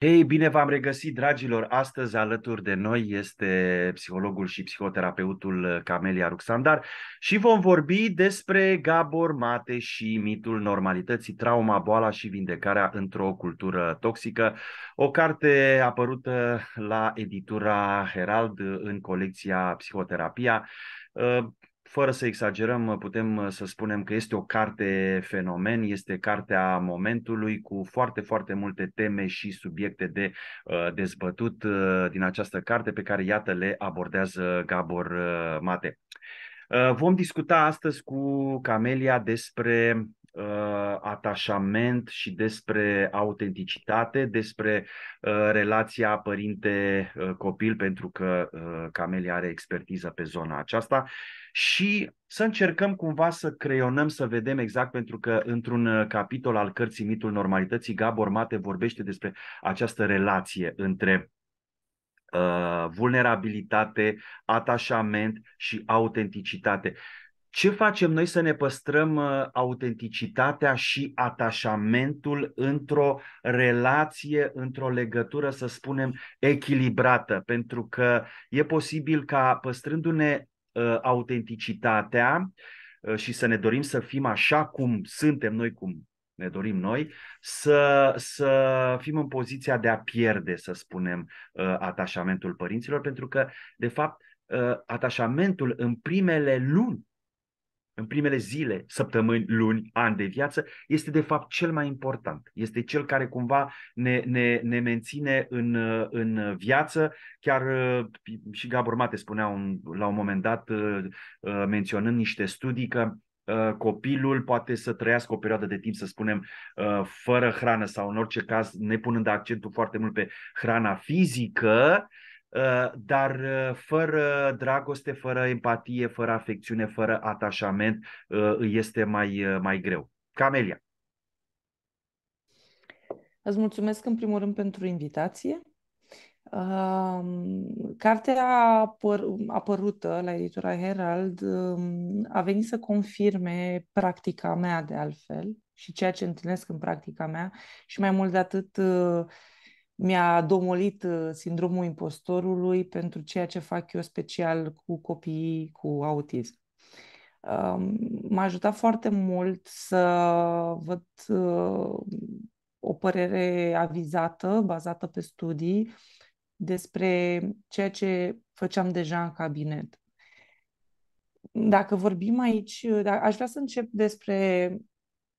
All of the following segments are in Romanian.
Hei, bine v-am regăsit, dragilor! Astăzi alături de noi este psihologul și psihoterapeutul Camelia Ruxandar și vom vorbi despre Gabor Mate și mitul normalității, trauma, boala și vindecarea într-o cultură toxică. O carte apărută la editura Herald în colecția Psihoterapia fără să exagerăm, putem să spunem că este o carte fenomen, este cartea momentului cu foarte, foarte multe teme și subiecte de uh, dezbătut uh, din această carte pe care, iată, le abordează Gabor uh, Mate. Vom discuta astăzi cu Camelia despre uh, atașament și despre autenticitate, despre uh, relația părinte-copil, uh, pentru că uh, Camelia are expertiză pe zona aceasta și să încercăm cumva să creionăm, să vedem exact, pentru că într-un uh, capitol al cărții Mitul Normalității, Gabor Mate vorbește despre această relație între uh, vulnerabilitate, atașament și autenticitate ce facem noi să ne păstrăm uh, autenticitatea și atașamentul într-o relație, într-o legătură, să spunem, echilibrată? Pentru că e posibil ca păstrându-ne uh, autenticitatea uh, și să ne dorim să fim așa cum suntem noi, cum ne dorim noi, să, să fim în poziția de a pierde, să spunem, uh, atașamentul părinților, pentru că, de fapt, uh, atașamentul în primele luni în primele zile, săptămâni, luni, ani de viață, este de fapt cel mai important. Este cel care cumva ne, ne, ne menține în, în viață. Chiar uh, și Gabor Mate spunea un, la un moment dat, uh, uh, menționând niște studii, că copilul poate să trăiască o perioadă de timp, să spunem, fără hrană sau în orice caz, nepunând accentul foarte mult pe hrana fizică, Ă, dar ă, fără dragoste, fără empatie, fără afecțiune, fără atașament, ă, îi este mai, mai greu. Camelia. Îți mulțumesc în primul rând pentru invitație. Cartea apăr- apărută la editura Herald um, a venit să confirme practica mea de altfel și ceea ce întâlnesc în practica mea și mai mult de atât mi-a domolit uh, sindromul impostorului pentru ceea ce fac eu special cu copiii cu autism. Um, m-a ajutat foarte mult să văd uh, o părere avizată, bazată pe studii, despre ceea ce făceam deja în cabinet. Dacă vorbim aici, uh, da, aș vrea să încep despre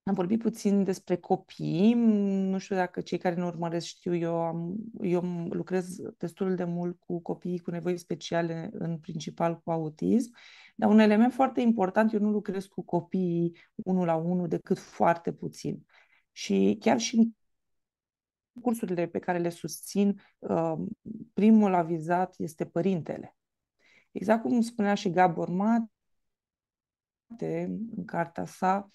am vorbit puțin despre copii. Nu știu dacă cei care ne urmăresc știu, eu, am, eu lucrez destul de mult cu copiii cu nevoi speciale, în principal cu autism. Dar un element foarte important, eu nu lucrez cu copiii unul la unul decât foarte puțin. Și chiar și în cursurile pe care le susțin, uh, primul avizat este părintele. Exact cum spunea și Gabor Mate în cartea sa,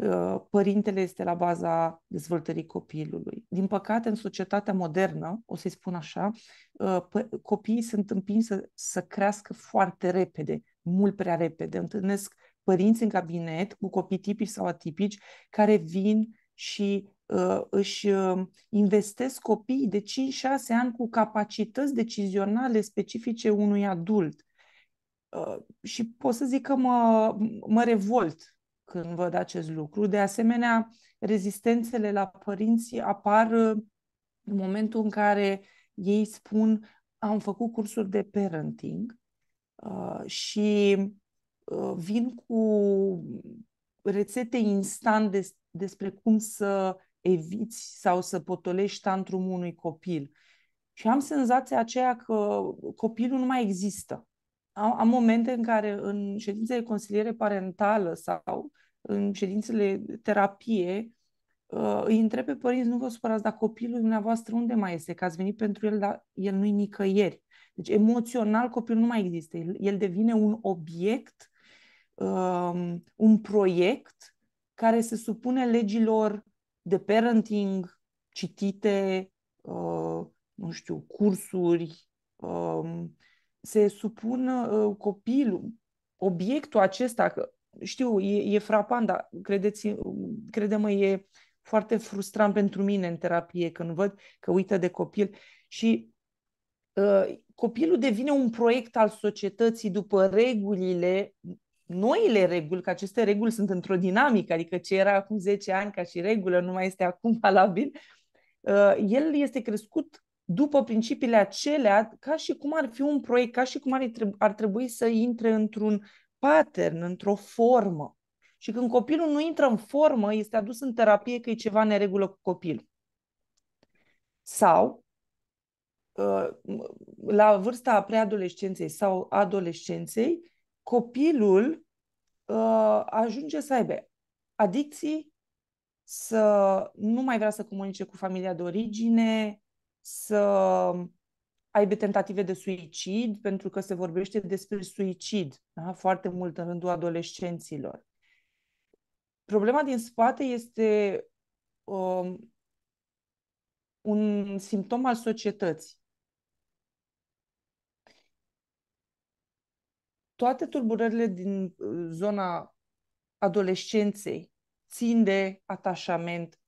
Uh, părintele este la baza dezvoltării copilului. Din păcate, în societatea modernă, o să-i spun așa, uh, copiii sunt împinși să, să crească foarte repede, mult prea repede. Întâlnesc părinți în cabinet cu copii tipici sau atipici care vin și uh, își uh, investesc copiii de 5-6 ani cu capacități decizionale specifice unui adult. Uh, și pot să zic că mă, mă revolt când văd acest lucru. De asemenea, rezistențele la părinți apar uh, în momentul în care ei spun am făcut cursuri de parenting uh, și uh, vin cu rețete instant des, despre cum să eviți sau să potolești tantrumul unui copil. Și am senzația aceea că copilul nu mai există am, am momente în care în ședințele de consiliere parentală sau în ședințele terapie uh, îi întreb pe părinți, nu vă supărați, dar copilul dumneavoastră unde mai este? Că ați venit pentru el, dar el nu-i nicăieri. Deci emoțional copilul nu mai există. El, el devine un obiect, um, un proiect care se supune legilor de parenting, citite, uh, nu știu, cursuri, uh, se supun uh, copilul, obiectul acesta, că știu, e, e frapant, dar credeți, crede-mă, e foarte frustrant pentru mine în terapie când văd că uită de copil și uh, copilul devine un proiect al societății după regulile, noile reguli, că aceste reguli sunt într-o dinamică, adică ce era acum 10 ani ca și regulă nu mai este acum valabil, uh, el este crescut după principiile acelea, ca și cum ar fi un proiect, ca și cum ar, trebu- ar trebui să intre într-un pattern, într-o formă. Și când copilul nu intră în formă, este adus în terapie că e ceva neregulă cu copilul. Sau, uh, la vârsta preadolescenței sau adolescenței, copilul uh, ajunge să aibă adicții, să nu mai vrea să comunice cu familia de origine, să aibă tentative de suicid, pentru că se vorbește despre suicid da? foarte mult în rândul adolescenților. Problema din spate este um, un simptom al societății. Toate tulburările din uh, zona adolescenței țin de atașament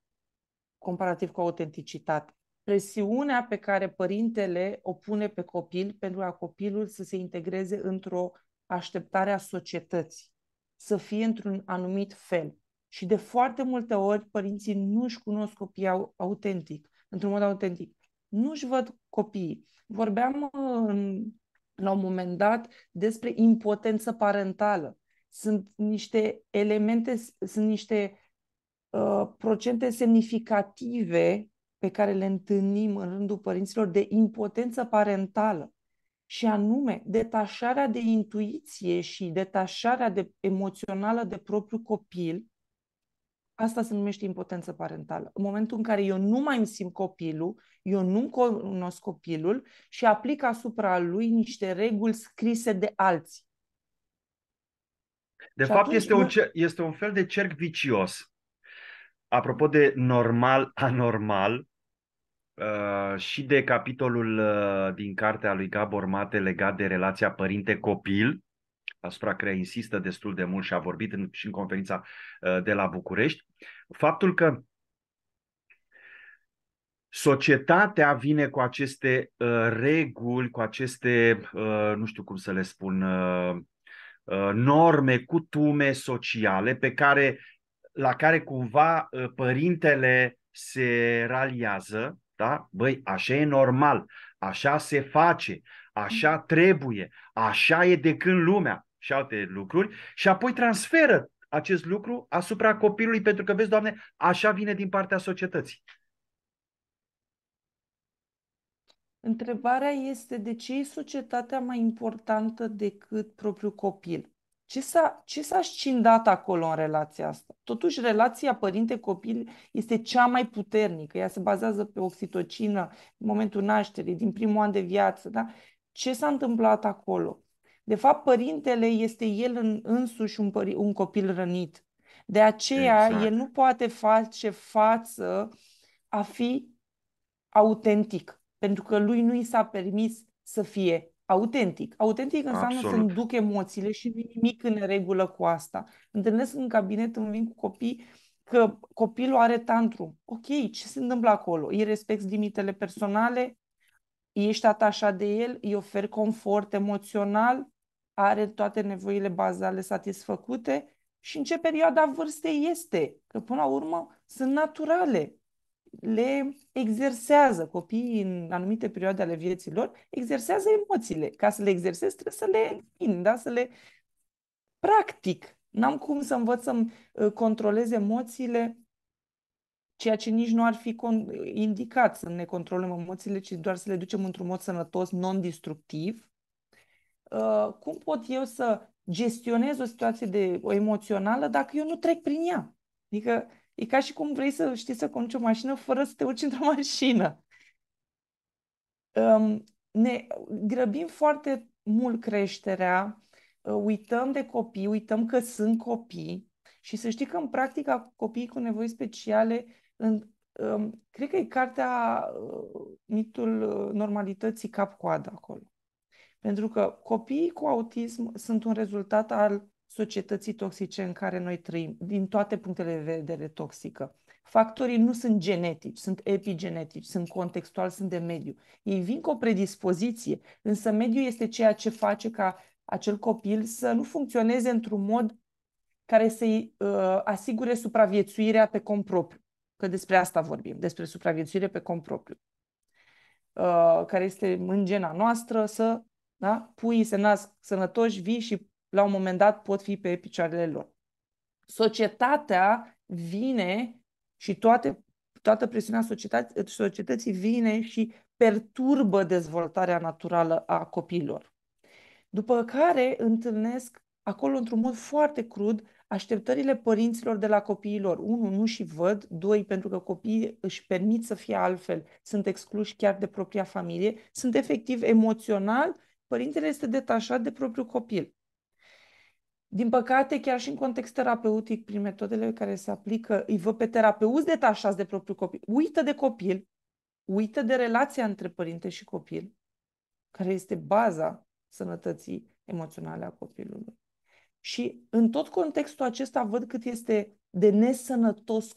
comparativ cu autenticitate presiunea pe care părintele o pune pe copil pentru a copilul să se integreze într-o așteptare a societății, să fie într-un anumit fel. Și de foarte multe ori părinții nu își cunosc copiii autentic, într-un mod autentic. Nu își văd copiii. Vorbeam uh, în, la un moment dat despre impotență parentală. Sunt niște elemente, sunt niște uh, procente semnificative pe care le întâlnim în rândul părinților de impotență parentală și anume detașarea de intuiție și detașarea de, emoțională de propriul copil, asta se numește impotență parentală. În momentul în care eu nu mai îmi simt copilul, eu nu cunosc copilul și aplic asupra lui niște reguli scrise de alții. De și fapt, este, nu... un cer- este un fel de cerc vicios. Apropo de normal-anormal, uh, și de capitolul uh, din cartea lui Gabor Mate legat de relația părinte-copil, asupra care insistă destul de mult și a vorbit în, și în conferința uh, de la București, faptul că societatea vine cu aceste uh, reguli, cu aceste, uh, nu știu cum să le spun, uh, uh, norme, cutume sociale pe care, la care cumva uh, părintele se raliază da? Băi, așa e normal, așa se face, așa trebuie, așa e de când lumea și alte lucruri și apoi transferă acest lucru asupra copilului pentru că, vezi, Doamne, așa vine din partea societății. Întrebarea este de ce e societatea mai importantă decât propriul copil? Ce s-a, ce s-a scindat acolo în relația asta? Totuși, relația părinte-copil este cea mai puternică. Ea se bazează pe oxitocină, în momentul nașterii, din primul an de viață. Da? Ce s-a întâmplat acolo? De fapt, părintele este el în, însuși un, pări, un copil rănit. De aceea, exact. el nu poate face față a fi autentic, pentru că lui nu i s-a permis să fie Autentic. Autentic înseamnă Absolut. să-mi duc emoțiile și nu nimic în regulă cu asta. Întâlnesc în cabinet, îmi vin cu copii că copilul are tantrum. Ok, ce se întâmplă acolo? Îi respecti limitele personale, ești atașat de el, îi oferi confort emoțional, are toate nevoile bazale satisfăcute și în ce perioada vârstei este. Că până la urmă sunt naturale le exersează copiii în anumite perioade ale vieții lor, exersează emoțiile. Ca să le exersez trebuie să le in, da? să le practic. N-am cum să învăț să ă, controlez emoțiile, ceea ce nici nu ar fi indicat să ne controlăm emoțiile, ci doar să le ducem într-un mod sănătos, non-destructiv. Ă, cum pot eu să gestionez o situație de, o emoțională dacă eu nu trec prin ea? Adică E ca și cum vrei să știi să conduci o mașină fără să te urci într-o mașină. Um, ne grăbim foarte mult creșterea, uh, uităm de copii, uităm că sunt copii și să știi că în practica copiii cu nevoi speciale, în, um, cred că e cartea uh, Mitul uh, normalității cap-coadă acolo. Pentru că copiii cu autism sunt un rezultat al societății toxice în care noi trăim, din toate punctele de vedere toxică. Factorii nu sunt genetici, sunt epigenetici, sunt contextuali, sunt de mediu. Ei vin cu o predispoziție, însă mediul este ceea ce face ca acel copil să nu funcționeze într-un mod care să-i uh, asigure supraviețuirea pe cont propriu. Că despre asta vorbim, despre supraviețuire pe cont propriu. Uh, care este în gena noastră să da, pui, se nasc sănătoși, vii și la un moment dat pot fi pe picioarele lor. Societatea vine și toate, toată presiunea societății, vine și perturbă dezvoltarea naturală a copiilor. După care întâlnesc acolo într-un mod foarte crud așteptările părinților de la copiilor. Unu, nu și văd. Doi, pentru că copiii își permit să fie altfel, sunt excluși chiar de propria familie, sunt efectiv emoțional, părintele este detașat de propriul copil. Din păcate, chiar și în context terapeutic, prin metodele care se aplică, îi văd pe terapeuți detașați de propriul copil. Uită de copil, uită de relația între părinte și copil, care este baza sănătății emoționale a copilului. Și în tot contextul acesta văd cât este de nesănătos,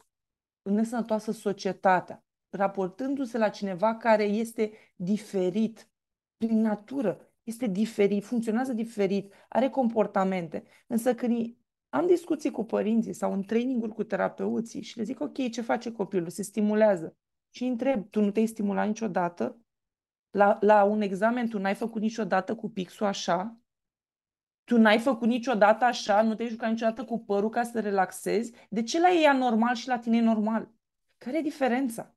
nesănătoasă societatea, raportându-se la cineva care este diferit prin natură, este diferit, funcționează diferit, are comportamente. Însă când am discuții cu părinții sau în training-uri cu terapeuții și le zic, ok, ce face copilul? Se stimulează. Și întreb, tu nu te-ai stimulat niciodată? La, la un examen tu n-ai făcut niciodată cu pixul așa? Tu n-ai făcut niciodată așa? Nu te-ai jucat niciodată cu părul ca să te relaxezi? De ce la ei e anormal și la tine e normal? Care e diferența?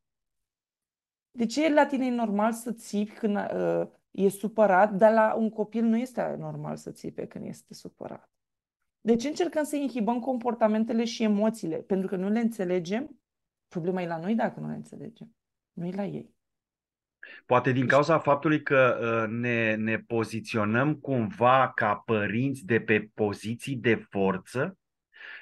De ce la tine e normal să țipi când, uh, e supărat, dar la un copil nu este normal să țipe când este supărat. Deci încercăm să inhibăm comportamentele și emoțiile, pentru că nu le înțelegem. Problema e la noi dacă nu le înțelegem, nu e la ei. Poate din deci cauza faptului că ă, ne, ne poziționăm cumva ca părinți de pe poziții de forță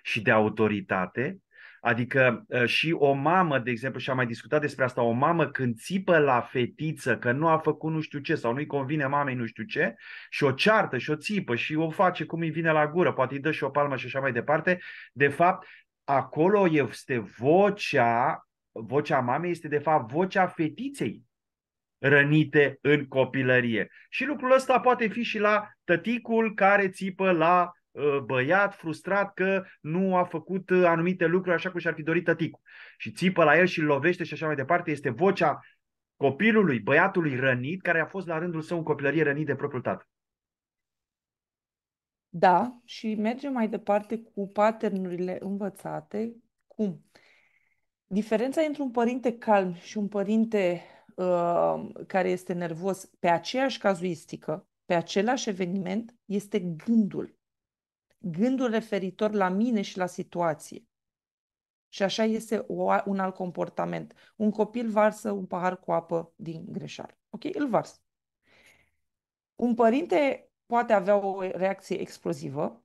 și de autoritate Adică ă, și o mamă, de exemplu, și am mai discutat despre asta, o mamă când țipă la fetiță că nu a făcut nu știu ce sau nu-i convine mamei nu știu ce și o ceartă și o țipă și o face cum îi vine la gură, poate îi dă și o palmă și așa mai departe, de fapt, acolo este vocea, vocea mamei este de fapt vocea fetiței rănite în copilărie. Și lucrul ăsta poate fi și la tăticul care țipă la Uh, băiat frustrat că nu a făcut uh, anumite lucruri așa cum și-ar fi dorit tăticul. Și țipă la el și lovește și așa mai departe. Este vocea copilului, băiatului rănit, care a fost la rândul său în copilărie rănit de propriul tată. Da, și mergem mai departe cu paternurile învățate. Cum? Diferența între un părinte calm și un părinte uh, care este nervos pe aceeași cazuistică, pe același eveniment, este gândul gândul referitor la mine și la situație. Și așa este o, un alt comportament. Un copil varsă un pahar cu apă din greșeală. Ok? Îl varsă. Un părinte poate avea o reacție explozivă,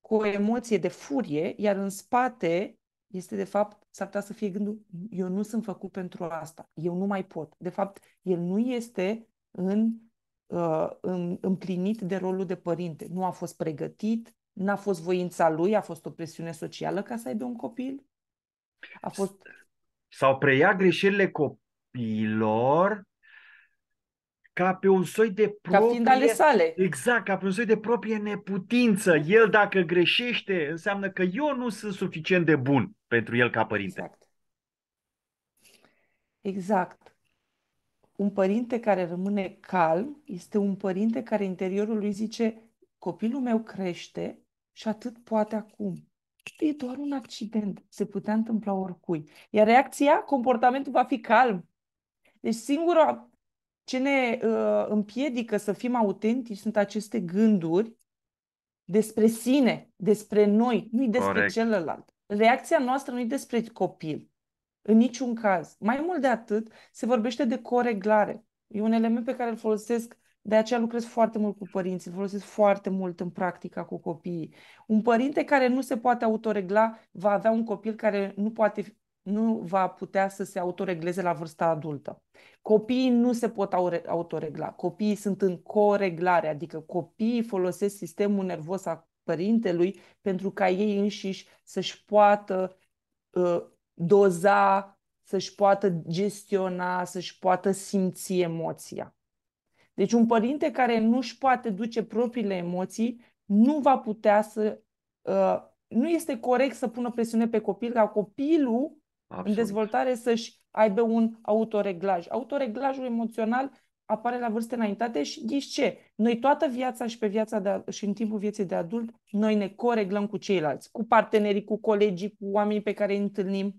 cu o emoție de furie, iar în spate este de fapt, s-ar putea să fie gândul, eu nu sunt făcut pentru asta, eu nu mai pot. De fapt, el nu este în, uh, în, împlinit de rolul de părinte, nu a fost pregătit, N-a fost voința lui, a fost o presiune socială ca să aibă un copil? A fost... Sau preia greșelile copiilor ca pe un soi de proprie... Ca fiind ale sale. Exact, ca pe un soi de proprie neputință. El dacă greșește, înseamnă că eu nu sunt suficient de bun pentru el ca părinte. Exact. Exact. Un părinte care rămâne calm este un părinte care interiorul lui zice copilul meu crește și atât poate acum. E doar un accident, se putea întâmpla oricui. Iar reacția, comportamentul va fi calm. Deci singura ce ne uh, împiedică să fim autentici sunt aceste gânduri despre sine, despre noi, nu despre Corect. celălalt. Reacția noastră nu e despre copil, în niciun caz. Mai mult de atât, se vorbește de coreglare. E un element pe care îl folosesc de aceea lucrez foarte mult cu părinții, folosesc foarte mult în practica cu copiii. Un părinte care nu se poate autoregla va avea un copil care nu poate nu va putea să se autoregleze la vârsta adultă. Copiii nu se pot autoregla. Copiii sunt în coreglare, adică copiii folosesc sistemul nervos al părintelui pentru ca ei înșiși să-și poată uh, doza, să-și poată gestiona, să-și poată simți emoția. Deci un părinte care nu își poate duce propriile emoții nu va putea să... Uh, nu este corect să pună presiune pe copil ca copilul Absolut. în dezvoltare să-și aibă un autoreglaj. Autoreglajul emoțional apare la vârste înaintate și ghiți ce? Noi toată viața și pe viața de, și în timpul vieții de adult, noi ne coreglăm cu ceilalți, cu partenerii, cu colegii, cu oamenii pe care îi întâlnim.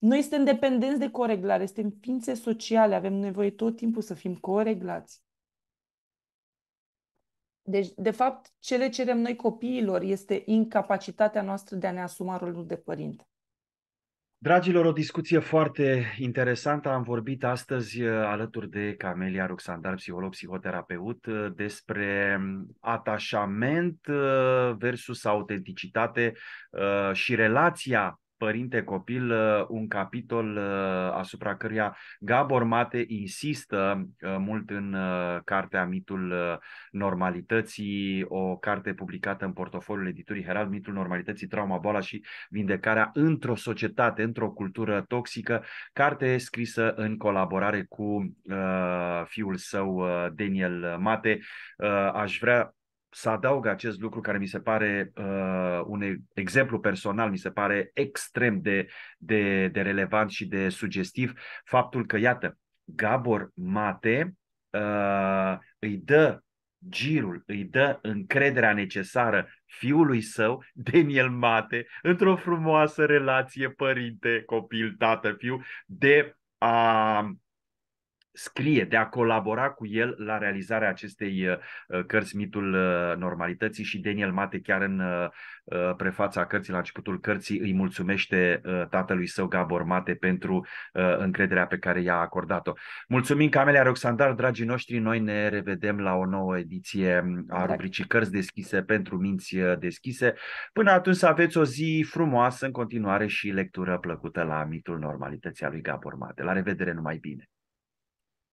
Noi suntem dependenți de coreglare, suntem ființe sociale, avem nevoie tot timpul să fim coreglați. Deci, de fapt, ce le cerem noi copiilor este incapacitatea noastră de a ne asuma rolul de părinte. Dragilor, o discuție foarte interesantă. Am vorbit astăzi uh, alături de Camelia Ruxandar, psiholog, psihoterapeut, uh, despre um, atașament uh, versus autenticitate și relația părinte-copil, uh, un capitol uh, asupra căruia Gabor Mate insistă uh, mult în cartea Mitul Normalității, o carte publicată în portofoliul editurii Herald, Mitul Normalității, Trauma, Boala și Vindecarea într-o societate, într-o cultură toxică, carte scrisă în colaborare cu fiul său, Daniel Mate. Aș vrea să adaug acest lucru care mi se pare uh, un exemplu personal, mi se pare extrem de, de, de relevant și de sugestiv, faptul că, iată, Gabor Mate uh, îi dă girul, îi dă încrederea necesară fiului său, Daniel Mate, într-o frumoasă relație părinte, copil, tată, fiu, de a scrie, de a colabora cu el la realizarea acestei uh, uh, cărți, Mitul uh, Normalității și Daniel Mate chiar în prefața cărții, la începutul cărții, îi mulțumește tatălui său Gabor Mate pentru încrederea pe care i-a acordat-o. Mulțumim Camelia Roxandar, dragii noștri, noi ne revedem la o nouă ediție mm, a exact. rubricii Cărți deschise pentru minți deschise. Până atunci aveți o zi frumoasă în continuare și lectură plăcută la Mitul Normalității a lui Gabor Mate. La revedere, numai bine!